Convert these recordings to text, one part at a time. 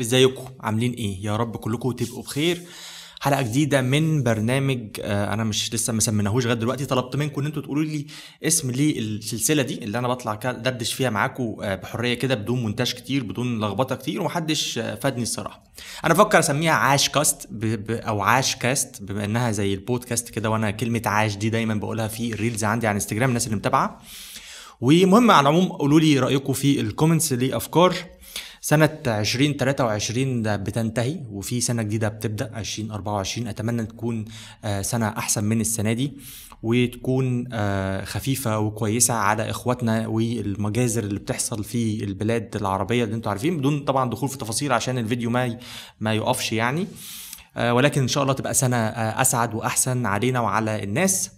ازيكم عاملين ايه يا رب كلكم تبقوا بخير حلقه جديده من برنامج آه، انا مش لسه ما سميناهوش لغايه دلوقتي طلبت منكم ان انتوا تقولوا لي اسم للسلسله دي اللي انا بطلع دردش فيها معاكم آه، بحريه كده بدون مونتاج كتير بدون لخبطه كتير ومحدش آه، فادني الصراحه انا بفكر اسميها عاش كاست او عاش كاست بما انها زي البودكاست كده وانا كلمه عاش دي دايما بقولها في الريلز عندي على انستجرام الناس اللي متابعه ومهم على العموم قولوا لي رايكم في الكومنتس ليه افكار سنة 2023 بتنتهي وفي سنة جديدة بتبدأ 2024 أتمنى تكون آه، سنة أحسن من السنة دي وتكون آه، خفيفة وكويسة على إخواتنا والمجازر اللي بتحصل في البلاد العربية اللي أنتم عارفين بدون طبعا دخول في تفاصيل عشان الفيديو ما ما يقفش يعني آه، ولكن إن شاء الله تبقى سنة أسعد وأحسن علينا وعلى الناس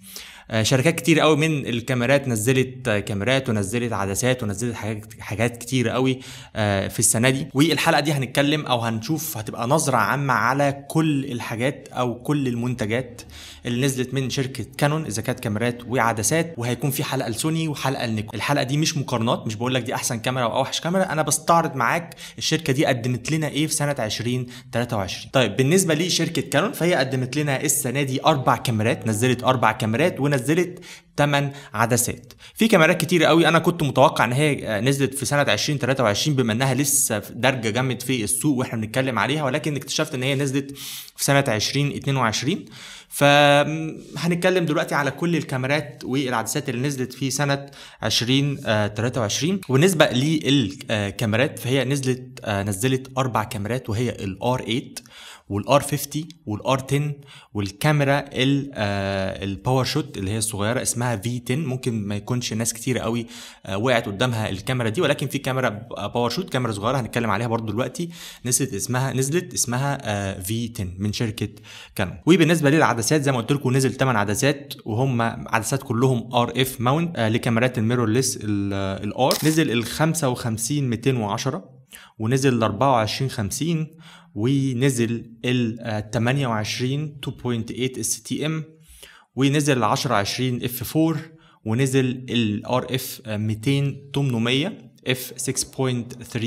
آه، شركات كتير قوي من الكاميرات نزلت كاميرات ونزلت عدسات ونزلت حاجات حاجات كتير قوي آه، في السنه دي والحلقه دي هنتكلم او هنشوف هتبقى نظره عامه على كل الحاجات او كل المنتجات اللي نزلت من شركه كانون اذا كانت كاميرات وعدسات وهيكون في حلقه لسوني وحلقه لنيكون الحلقه دي مش مقارنات مش بقول لك دي احسن كاميرا او اوحش كاميرا انا بستعرض معاك الشركه دي قدمت لنا ايه في سنه 2023 طيب بالنسبه لشركه كانون فهي قدمت لنا السنه دي اربع كاميرات نزلت اربع كاميرات ون نزلت 8 عدسات في كاميرات كتير قوي انا كنت متوقع ان هي نزلت في سنه 2023 بما انها لسه درجه جامد في السوق واحنا بنتكلم عليها ولكن اكتشفت ان هي نزلت في سنه 2022 فهنتكلم دلوقتي على كل الكاميرات والعدسات اللي نزلت في سنه 2023 آه، وبالنسبه للكاميرات فهي نزلت آه، نزلت اربع كاميرات وهي الار 8 والار 50 والار 10 والكاميرا الباور آه، شوت اللي هي الصغيره اسمها في 10 ممكن ما يكونش ناس كتير قوي وقعت قدامها الكاميرا دي ولكن في كاميرا باور شوت كاميرا صغيره هنتكلم عليها برضو دلوقتي نزلت اسمها نزلت اسمها في 10 من شركه كانون وبالنسبه للعدسات عدسات زي ما قلت لكم نزل 8 عدسات وهم عدسات كلهم ار اف ماونت لكاميرات الميرورليس الار آه، نزل ال 55 210 ونزل ال 24 آه، 50 ونزل ال 28 2.8 اس تي ام ونزل ال 10 20 اف 4 ونزل الار اف 200 800 اف 6.3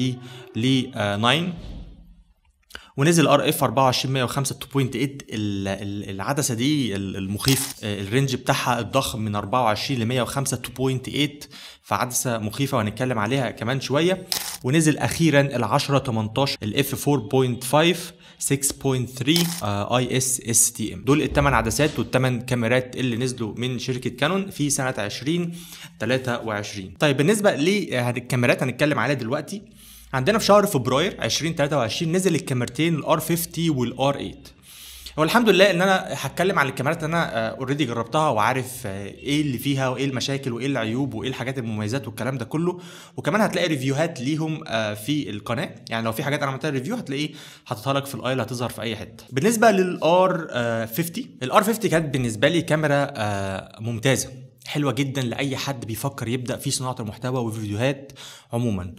ل 9 آه، ونزل ار اف 24 2.8 العدسه دي المخيف آه، الرينج بتاعها الضخم من 24 ل 105 2.8 فعدسه مخيفه وهنتكلم عليها كمان شويه ونزل اخيرا ال 10 18 الاف 4.5 6.3 اي اس اس تي ام دول الثمان عدسات والثمان كاميرات اللي نزلوا من شركه كانون في سنه 2023 طيب بالنسبه للكاميرات هنتكلم عليها دلوقتي عندنا في شهر فبراير 2023 نزل الكاميرتين الار 50 والار 8 والحمد لله ان انا هتكلم عن الكاميرات اللي انا اوريدي آه، جربتها وعارف آه، ايه اللي فيها وايه المشاكل وايه العيوب وايه الحاجات المميزات والكلام ده كله وكمان هتلاقي ريفيوهات ليهم آه، في القناه يعني لو في حاجات انا عملتها ريفيو هتلاقيه حاططها لك في الايل هتظهر في اي حته بالنسبه للار 50 الار 50 كانت بالنسبه لي كاميرا ممتازه حلوه جدا لاي حد بيفكر يبدا في صناعه المحتوى وفيديوهات عموما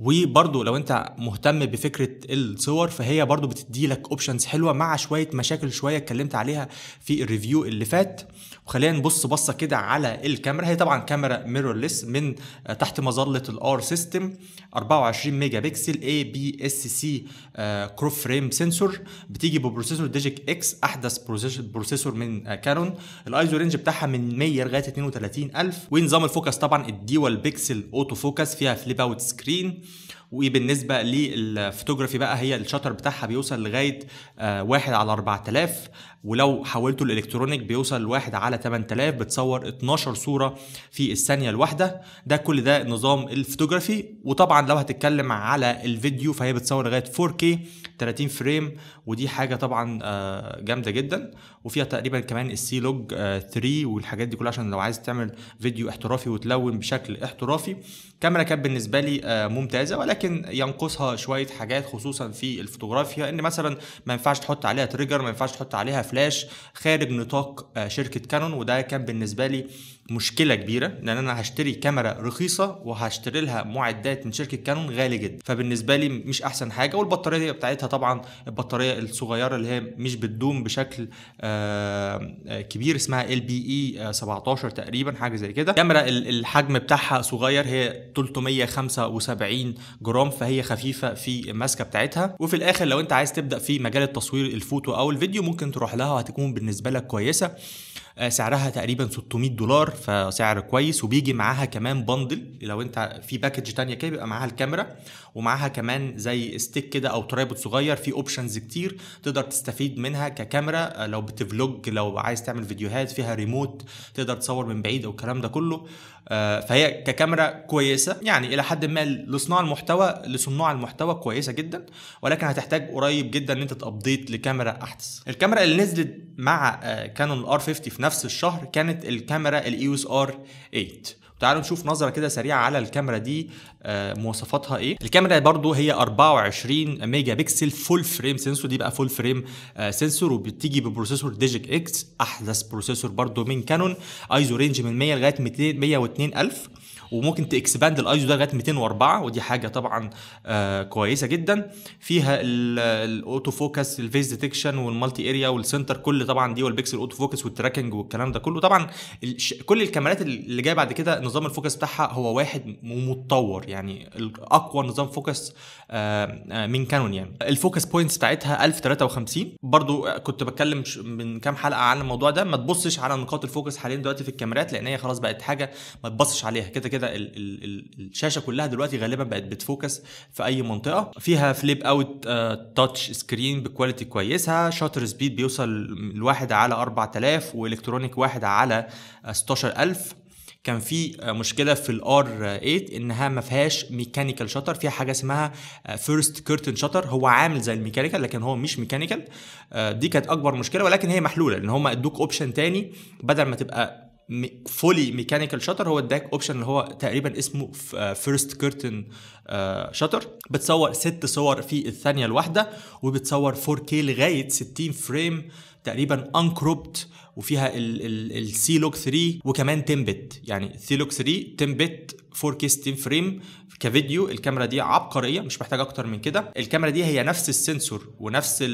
وبرضه لو انت مهتم بفكره الصور فهي برضه بتدي لك اوبشنز حلوه مع شويه مشاكل شويه اتكلمت عليها في الريفيو اللي فات وخلينا نبص بصه كده على الكاميرا هي طبعا كاميرا ميرورلس من تحت مظله الار سيستم 24 ميجا بكسل اي بي اس سي كروب فريم سنسور بتيجي ببروسيسور ديجيك اكس احدث بروسيسور من كانون الايزو رينج بتاعها من 100 لغايه 32000 ونظام الفوكس طبعا الديوال بيكسل اوتو فوكس فيها فليب اوت سكرين وبالنسبه للفوتوجرافي بقى هي الشاتر بتاعها بيوصل لغايه آه، واحد على 4000 ولو حولته الالكترونيك بيوصل لواحد على 8000 بتصور 12 صوره في الثانيه الواحده ده كل ده نظام الفوتوجرافي وطبعا لو هتتكلم على الفيديو فهي بتصور لغايه 4K 30 فريم ودي حاجه طبعا آه، جامده جدا وفيها تقريبا كمان السي لوج 3 والحاجات دي كلها عشان لو عايز تعمل فيديو احترافي وتلون بشكل احترافي كاميرا كانت بالنسبه لي آه، ممتازه ولكن لكن ينقصها شويه حاجات خصوصا في الفوتوغرافيا ان مثلا ما ينفعش تحط عليها تريجر ما ينفعش تحط عليها فلاش خارج نطاق آه، شركه كانون وده كان بالنسبه لي مشكله كبيره لان انا هشتري كاميرا رخيصه وهشتري لها معدات من شركه كانون غالي جدا فبالنسبه لي مش احسن حاجه والبطاريه بتاعتها طبعا البطاريه الصغيره اللي هي مش بتدوم بشكل آه، آه، كبير اسمها ال بي اي 17 آه، تقريبا حاجه زي كده كاميرا الحجم بتاعها صغير هي 375 جرام فهي خفيفه في الماسكه بتاعتها وفي الاخر لو انت عايز تبدا في مجال التصوير الفوتو او الفيديو ممكن تروح لها وهتكون بالنسبه لك كويسه آه، سعرها تقريبا 600 دولار فسعر كويس وبيجي معاها كمان بندل لو انت في باكج تانية كده بيبقى معاها الكاميرا ومعاها كمان زي ستيك كده او ترابط صغير في اوبشنز كتير تقدر تستفيد منها ككاميرا آه، لو بتفلوج لو عايز تعمل فيديوهات فيها ريموت تقدر تصور من بعيد او الكلام ده كله آه، فهي ككاميرا كويسه يعني الى حد ما لصناع المحتوى لصناع المحتوى كويسه جدا ولكن هتحتاج قريب جدا ان انت تابديت لكاميرا احدث الكاميرا اللي نزلت مع كانون ار 50 في نفس الشهر كانت الكاميرا الايوس ار 8 تعالوا نشوف نظره كده سريعه على الكاميرا دي آه، مواصفاتها ايه الكاميرا برضو هي 24 ميجا بكسل فول فريم سنسور دي بقى فول فريم سنسور وبتيجي ببروسيسور ديجيك اكس احدث بروسيسور برضو من كانون ايزو رينج من 100 لغايه 200 102000 وممكن تاكسباند الايزو ده لغايه 204 ودي حاجه طبعا آه، كويسه جدا فيها الاوتو فوكس الفيس ديتكشن والمالتي اريا والسنتر كل طبعا دي والبيكسل اوتو فوكس والتراكنج والكلام ده كله طبعا كل الكاميرات اللي جايه بعد كده نظام الفوكس بتاعها هو واحد ومتطور يعني اقوى نظام فوكس آه، آه، من كانون يعني الفوكس بوينتس بتاعتها 1053 برضو كنت بتكلم من كام حلقه عن الموضوع ده ما تبصش على نقاط الفوكس حاليا دلوقتي في الكاميرات لان هي خلاص بقت حاجه ما تبصش عليها كده كده ال ال ال الشاشه كلها دلوقتي غالبا بقت بتفوكس في اي منطقه فيها فليب اوت تاتش سكرين بكواليتي كويسه شاتر سبيد بيوصل الواحد على 4000 والكترونيك واحد على 16000 كان في آه، مشكله في الار 8 انها ما فيهاش ميكانيكال شاتر فيها حاجه اسمها فيرست كيرتن شاتر هو عامل زي الميكانيكال لكن هو مش ميكانيكال آه، دي كانت اكبر مشكله ولكن هي محلوله لان هم ادوك اوبشن تاني بدل ما تبقى فولي ميكانيكال شاتر هو اداك اوبشن اللي هو تقريبا اسمه فيرست كيرتن شاتر بتصور ست صور في الثانيه الواحده وبتصور 4K لغايه 60 فريم تقريبا انكروبت وفيها السي لوك 3 وكمان 10 بت يعني سي لوك 3 10 بت 4K 60 فريم كفيديو الكاميرا دي عبقريه مش محتاجه اكتر من كده الكاميرا دي هي نفس السنسور ونفس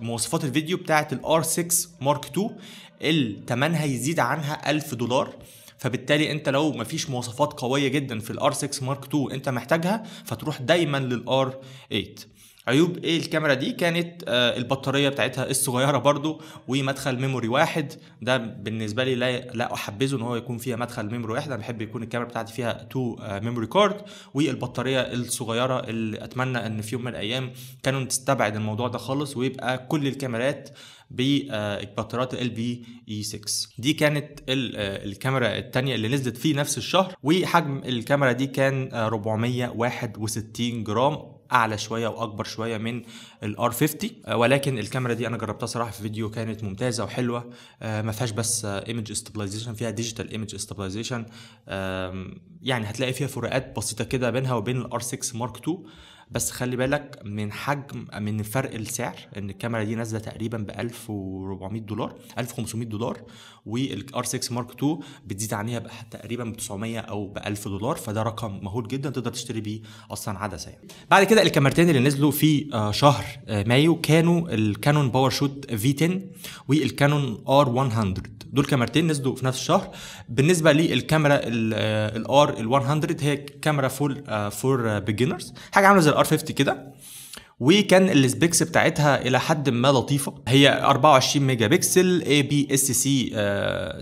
مواصفات الفيديو بتاعه الار 6 مارك 2 الثمنها هيزيد عنها 1000 دولار فبالتالي انت لو مفيش مواصفات قويه جدا في الار 6 مارك 2 انت محتاجها فتروح دايما للار 8 عيوب ايه الكاميرا دي كانت آه، البطاريه بتاعتها الصغيره برضو ومدخل ميموري واحد ده بالنسبه لي لا لا احبذه ان هو يكون فيها مدخل ميموري واحد انا بحب يكون الكاميرا بتاعتي فيها تو ميموري كارد والبطاريه الصغيره اللي اتمنى ان في يوم من الايام كانوا تستبعد الموضوع ده خالص ويبقى كل الكاميرات ببطاريات آه، ال بي اي 6 دي كانت آه، الكاميرا الثانيه اللي نزلت في نفس الشهر وحجم الكاميرا دي كان 461 جرام اعلى شويه واكبر شويه من الار آه، 50 ولكن الكاميرا دي انا جربتها صراحه في فيديو كانت ممتازه وحلوه آه، ما فيهاش بس ايمج استابلايزيشن فيها ديجيتال ايمج استابلايزيشن يعني هتلاقي فيها فروقات بسيطه كده بينها وبين الار 6 مارك 2 بس خلي بالك من حجم من فرق السعر ان الكاميرا دي نازله تقريبا ب 1400 دولار 1500 دولار والار 6 مارك 2 بتزيد عليها تقريبا ب 900 او ب 1000 دولار فده رقم مهول جدا تقدر تشتري بيه اصلا عدسه يعني بعد كده الكاميرتين اللي نزلوا في آه، شهر آه، مايو كانوا الكانون باور شوت في 10 والكانون ار 100 دول كاميرتين نزلوا في نفس الشهر بالنسبه للكاميرا الار ال 100 آه، هي كاميرا فول فور بيجنرز حاجه عامله زي ار 50 كده وكان السبيكس بتاعتها الى حد ما لطيفه هي 24 ميجا بكسل اي بي اس سي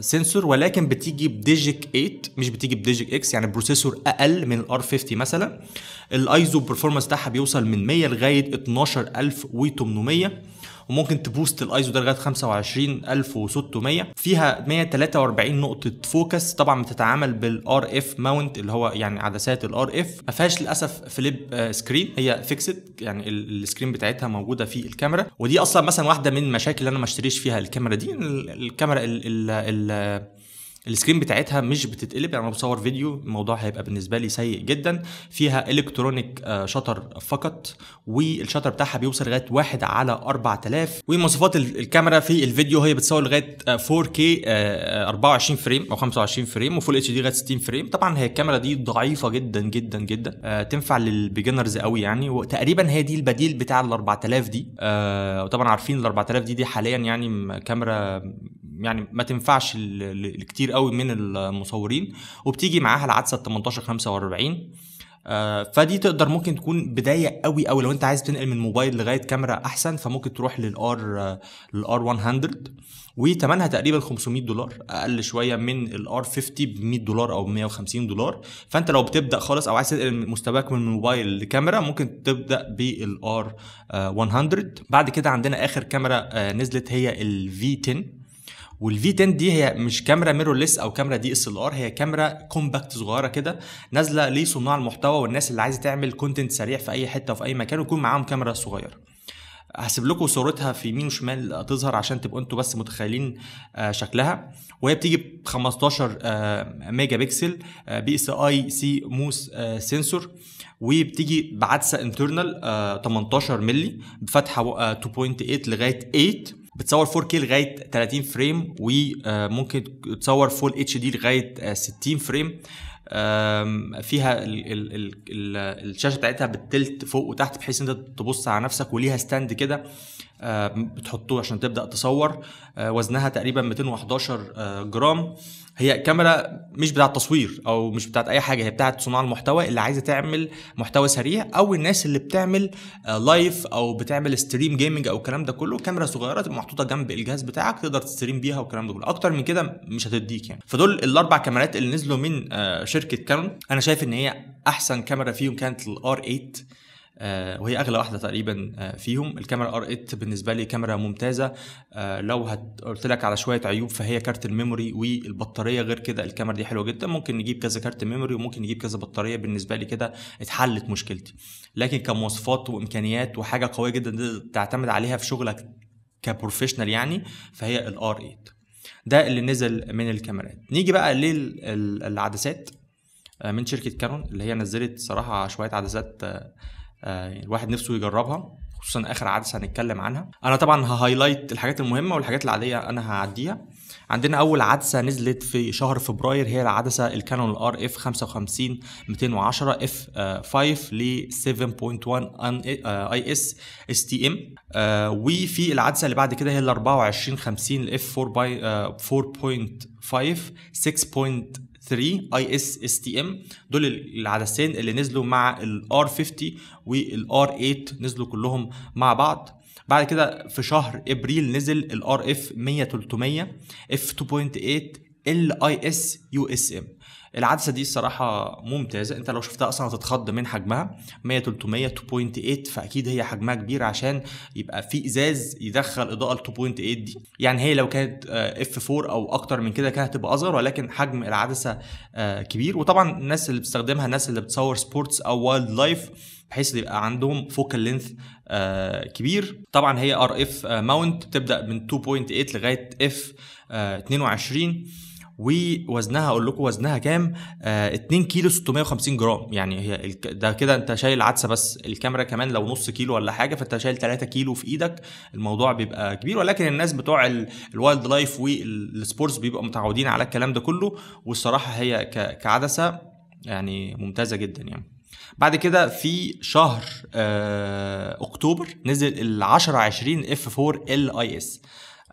سنسور ولكن بتيجي بديجيك 8 مش بتيجي بديجيك اكس يعني بروسيسور اقل من الار 50 مثلا الايزو برفورمانس بتاعها بيوصل من 100 لغايه 12800 وممكن تبوست الايزو ده لغايه 25600 فيها 143 نقطه فوكس طبعا بتتعامل بالار اف ماونت اللي هو يعني عدسات الار اف ما فيهاش للاسف فليب سكرين آه، هي فيكسد يعني السكرين بتاعتها موجوده في الكاميرا ودي اصلا مثلا واحده من المشاكل اللي انا ما اشتريش فيها الكاميرا دي الكاميرا ال السكرين بتاعتها مش بتتقلب يعني انا بصور فيديو الموضوع هيبقى بالنسبه لي سيء جدا فيها الكترونيك آه، شطر فقط والشطر بتاعها بيوصل لغايه 1 على 4000 ومواصفات الكاميرا في الفيديو هي بتصور لغايه 4K آه، 24 آه، فريم او 25 فريم وفول اتش دي لغايه 60 فريم طبعا هي الكاميرا دي ضعيفه جدا جدا جدا تنفع للبيجنرز قوي يعني وتقريبا هي دي البديل بتاع ال 4000 دي وطبعا عارفين ال 4000 دي دي حاليا يعني كاميرا يعني ما تنفعش الكتير قوي من المصورين وبتيجي معاها العدسه ال 18 45 فدي تقدر ممكن تكون بدايه قوي قوي لو انت عايز تنقل من موبايل لغايه كاميرا احسن فممكن تروح للار آه، للار 100 وتمنها تقريبا 500 دولار اقل شويه من الار 50 ب 100 دولار او 150 دولار فانت لو بتبدا خالص او عايز تنقل مستواك من موبايل لكاميرا ممكن تبدا بالار آه، 100 بعد كده عندنا اخر كاميرا آه، نزلت هي الفي 10 والفي 10 دي هي مش كاميرا ميرورليس او كاميرا دي اس ال ار هي كاميرا كومباكت صغيره كده نازله لصناع المحتوى والناس اللي عايزه تعمل كونتنت سريع في اي حته وفي اي مكان ويكون معاهم كاميرا صغيره هسيب لكم صورتها في يمين وشمال تظهر عشان تبقوا انتوا بس متخيلين آه، شكلها وهي بتيجي ب 15 ميجا بكسل بي اس اي سي موس آه، سنسور وبتيجي بعدسه انترنال آه، 18 مللي بفتحه 2.8 لغايه 8 بتصور 4K لغايه 30 فريم وممكن آه، تصور فول اتش دي لغايه 60 آه، فريم فيها الشاشه بتاعتها بالتلت فوق وتحت بحيث انت تبص على نفسك وليها ستاند كده آه، بتحطوه عشان تبدا تصور آه، وزنها تقريبا 211 آه، جرام هي كاميرا مش بتاعه تصوير او مش بتاعه اي حاجه هي بتاعه صناع المحتوى اللي عايزه تعمل محتوى سريع او الناس اللي بتعمل لايف او بتعمل ستريم جيمنج او الكلام ده كله كاميرا صغيره تبقى محطوطه جنب الجهاز بتاعك تقدر تستريم بيها والكلام ده كله اكتر من كده مش هتديك يعني فدول الاربع كاميرات اللي نزلوا من شركه كانون انا شايف ان هي احسن كاميرا فيهم كانت الار 8 آه، وهي اغلى واحده تقريبا آه، فيهم الكاميرا ار 8 بالنسبه لي كاميرا ممتازه آه، لو قلت لك على شويه عيوب فهي كارت الميموري والبطاريه غير كده الكاميرا دي حلوه جدا ممكن نجيب كذا كارت ميموري وممكن نجيب كذا بطاريه بالنسبه لي كده اتحلت مشكلتي لكن كمواصفات وامكانيات وحاجه قويه جدا تعتمد عليها في شغلك كبروفيشنال يعني فهي الار 8 ده اللي نزل من الكاميرات نيجي بقى للعدسات من شركه كانون اللي هي نزلت صراحه شويه عدسات آه، الواحد نفسه يجربها خصوصا اخر عدسه هنتكلم عنها انا طبعا ههايلايت الحاجات المهمه والحاجات العاديه انا هعديها عندنا اول عدسه نزلت في شهر فبراير هي العدسه الكانون ار اف 55 210 اف 5 ل 7.1 اي اس اس تي ام وفي العدسه اللي بعد كده هي ال 2450 الاف 4 باي 4.5 6. 3 اي اس اس تي ام دول العدسين اللي نزلوا مع الار 50 والار 8 نزلوا كلهم مع بعض بعد كده في شهر ابريل نزل الار اف 100 300 اف 2.8 ال اي اس يو اس ام العدسه دي الصراحه ممتازه انت لو شفتها اصلا هتتخض من حجمها 100 300 2.8 فاكيد هي حجمها كبير عشان يبقى في ازاز يدخل اضاءه ل 2.8 دي يعني هي لو كانت آه، اف 4 او اكتر من كده كانت هتبقى اصغر ولكن حجم العدسه آه، كبير وطبعا الناس اللي بتستخدمها الناس اللي بتصور سبورتس او وايلد لايف بحيث يبقى عندهم فوكال لينث آه، كبير طبعا هي ار اف ماونت بتبدا من 2.8 لغايه اف 22 ووزنها اقول لكم وزنها كام آه 2 كيلو 650 جرام يعني هي ده كده انت شايل عدسه بس الكاميرا كمان لو نص كيلو ولا حاجه فانت شايل 3 كيلو في ايدك الموضوع بيبقى كبير ولكن الناس بتوع الوايلد لايف والسبورتس بيبقوا متعودين على الكلام ده كله والصراحه هي كعدسه يعني ممتازه جدا يعني بعد كده في شهر آه اكتوبر نزل ال 10 20 اف 4 ال اي اس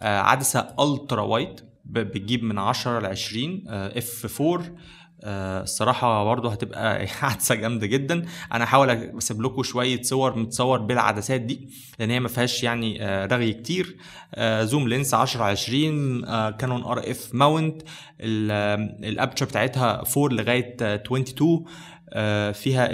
عدسه الترا وايد بتجيب من 10 ل 20 اف 4 الصراحة برضه هتبقى عدسه جامدة جدا أنا هحاول أسيب لكم شوية صور متصور بالعدسات دي لأن هي ما فيهاش يعني آه، رغي كتير آه، زوم لينس 10 20 آه، كانون ار اف ماونت الأبتشر بتاعتها 4 لغاية 22 آه، فيها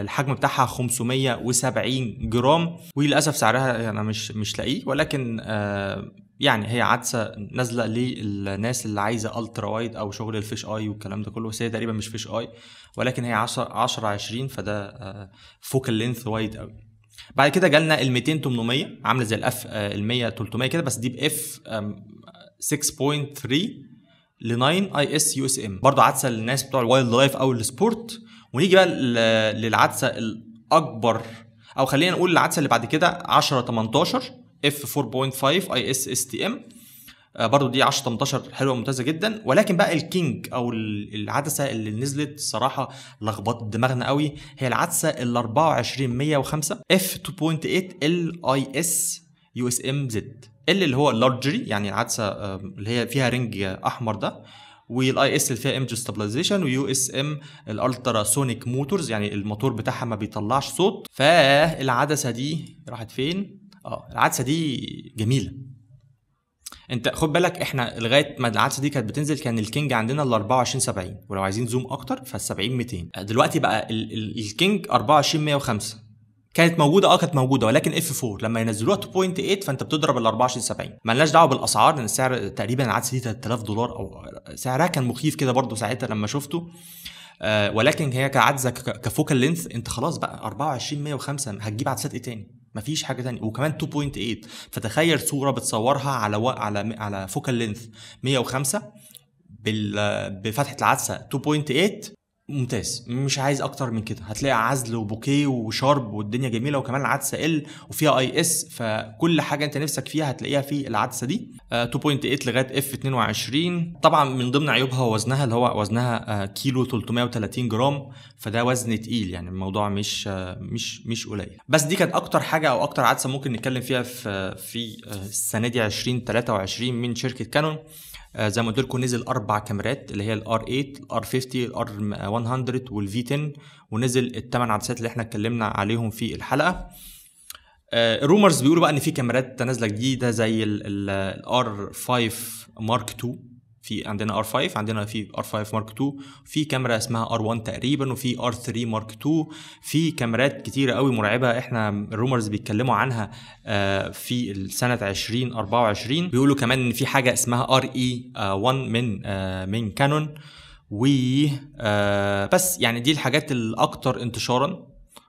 الحجم بتاعها 570 جرام وللاسف سعرها انا مش مش لاقيه ولكن آه، يعني هي عدسه نازله للناس اللي عايزه الترا وايد او شغل الفيش اي والكلام ده كله بس هي تقريبا مش فيش اي ولكن هي 10 10 20 فده فوكال لينث وايد قوي بعد كده جالنا ال 200 800 عامله زي الاف ال 100 300 آه، كده بس دي باف 6.3 ل 9 اي اس يو اس ام برضه عدسه للناس بتوع الوايلد لايف او السبورت ونيجي بقى للعدسه الاكبر او خلينا نقول العدسه اللي بعد كده 10 18 اف 4.5 اي اس اس تي ام آه، برضه دي 10 18 حلوه ممتازه جدا ولكن بقى الكينج او العدسه اللي نزلت الصراحه لخبطت دماغنا قوي هي العدسه ال 24 105 اف 2.8 ال اي اس يو اس ام زد ال اللي هو اللارجري يعني العدسه اللي هي فيها رنج احمر ده والاي اس اللي فيها ايمج ستابلايزيشن ويو اس ام الالترا سونيك موتورز يعني الموتور بتاعها ما بيطلعش صوت فالعدسه دي راحت فين؟ اه العدسه دي جميله انت خد بالك احنا لغايه ما العدسه دي كانت بتنزل كان الكينج عندنا ال 24 70 ولو عايزين زوم اكتر فال 70 200 دلوقتي بقى الكينج 24 105 كانت موجوده اه كانت موجوده ولكن اف 4 لما ينزلوها 2.8 فانت بتضرب ال 24 70 مالناش دعوه بالاسعار لان السعر تقريبا عاد 3000 دولار او سعرها كان مخيف كده برضه ساعتها لما شفته آه ولكن هي كعدسه كفوكال لينث انت خلاص بقى 24 105 هتجيب عدسات ايه تاني؟ مفيش حاجه تانية وكمان 2.8 فتخيل صوره بتصورها على و... على على فوكال لينث 105 بال... بفتحه العدسه 2.8 ممتاز مش عايز اكتر من كده هتلاقي عزل وبوكيه وشرب والدنيا جميله وكمان العدسه ال وفيها اي اس فكل حاجه انت نفسك فيها هتلاقيها في العدسه دي 2.8 آه، لغايه اف 22 طبعا من ضمن عيوبها وزنها اللي هو وزنها آه، كيلو 330 جرام فده وزن تقيل يعني الموضوع مش آه، مش مش قليل بس دي كانت اكتر حاجه او اكتر عدسه ممكن نتكلم فيها في في السنه دي 2023 من شركه كانون آه، زي ما قلت لكم نزل اربع كاميرات اللي هي الار 8 الار 50 الار 100 والفي 10 ونزل الثمان عدسات اللي احنا اتكلمنا عليهم في الحلقه الرومرز آه، بيقولوا بقى ان في كاميرات نازله جديده زي الار 5 مارك 2 في عندنا R5 عندنا في R5 مارك 2 في كاميرا اسمها R1 تقريبا وفي R3 مارك 2 في كاميرات كتيرة قوي مرعبة احنا الرومرز بيتكلموا عنها آه، في سنة 2024 بيقولوا كمان ان في حاجة اسمها e، اي آه، 1 من آه، من كانون و بس يعني دي الحاجات الاكثر انتشارا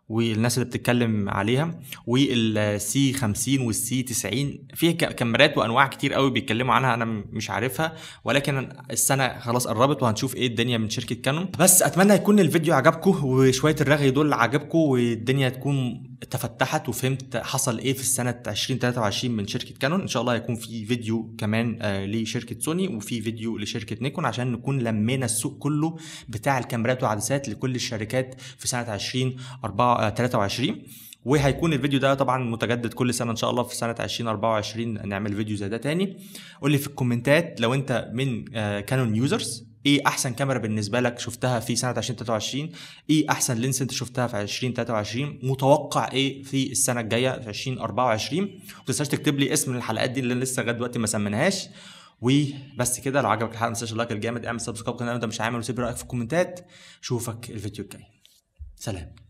والناس اللي بتتكلم عليها والسي 50 والسي 90 فيها كاميرات وانواع كتير قوي بيتكلموا عنها انا مش عارفها ولكن السنه خلاص قربت وهنشوف ايه الدنيا من شركه كانون بس اتمنى يكون الفيديو عجبكم وشويه الرغي دول عجبكم والدنيا تكون تفتحت وفهمت حصل ايه في السنه 2023 من شركه كانون ان شاء الله هيكون في فيديو كمان آه، لشركه سوني وفي فيديو لشركه نيكون عشان نكون لمينا السوق كله بتاع الكاميرات والعدسات لكل الشركات في سنه 2023 آه، وهيكون الفيديو ده طبعا متجدد كل سنه ان شاء الله في سنه 2024 نعمل فيديو زي ده تاني قول لي في الكومنتات لو انت من كانون آه، يوزرز ايه احسن كاميرا بالنسبه لك شفتها في سنه 2023 ايه احسن لينس انت شفتها في 2023 متوقع ايه في السنه الجايه في 2024 ما تنساش تكتب لي اسم الحلقات دي اللي لسه لغايه دلوقتي ما سميناهاش وبس كده لو عجبك الحلقه ما تنساش اللايك الجامد اعمل سبسكرايب لو انت مش عامل وسيب رايك في الكومنتات اشوفك الفيديو الجاي سلام